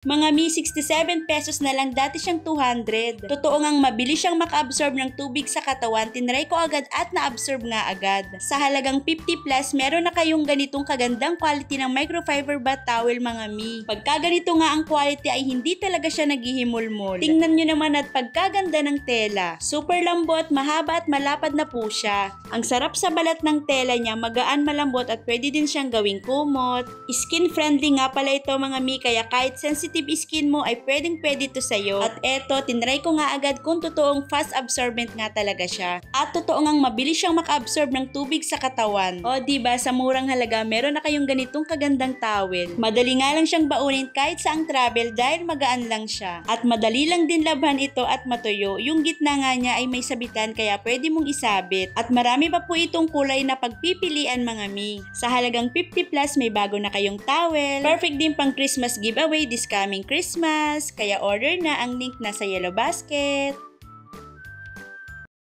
Mga Mi 67 pesos na lang dati siyang 200. Totoo ngang mabilis siyang maka-absorb ng tubig sa katawan, tinry ko agad at na-absorb nga agad. Sa halagang 50 plus, meron na kayong ganitong kagandang quality ng microfiber bath towel mga Mi. Pagka ganito nga ang quality ay hindi talaga siya naghihimulmol. Tingnan nyo naman at pagkaganda ng tela. Super lambot, mahaba at malapad na po siya. Ang sarap sa balat ng tela niya, magaan malambot at pwede din siyang gawing kumot. Skin friendly nga pala ito mga Mi kaya kahit sensitive sensitive skin mo ay pwedeng pwede to sa'yo. At eto, tinry ko nga agad kung totoong fast absorbent nga talaga siya. At totoo ngang mabilis siyang maka-absorb ng tubig sa katawan. O ba diba, sa murang halaga meron na kayong ganitong kagandang towel. Madali nga lang siyang baunin kahit sa ang travel dahil magaan lang siya. At madali lang din labhan ito at matuyo. Yung gitna nga niya ay may sabitan kaya pwede mong isabit. At marami pa po itong kulay na pagpipilian mga mi. Sa halagang 50 plus may bago na kayong towel. Perfect din pang Christmas giveaway discount upcoming Christmas, kaya order na ang link na sa Yellow Basket.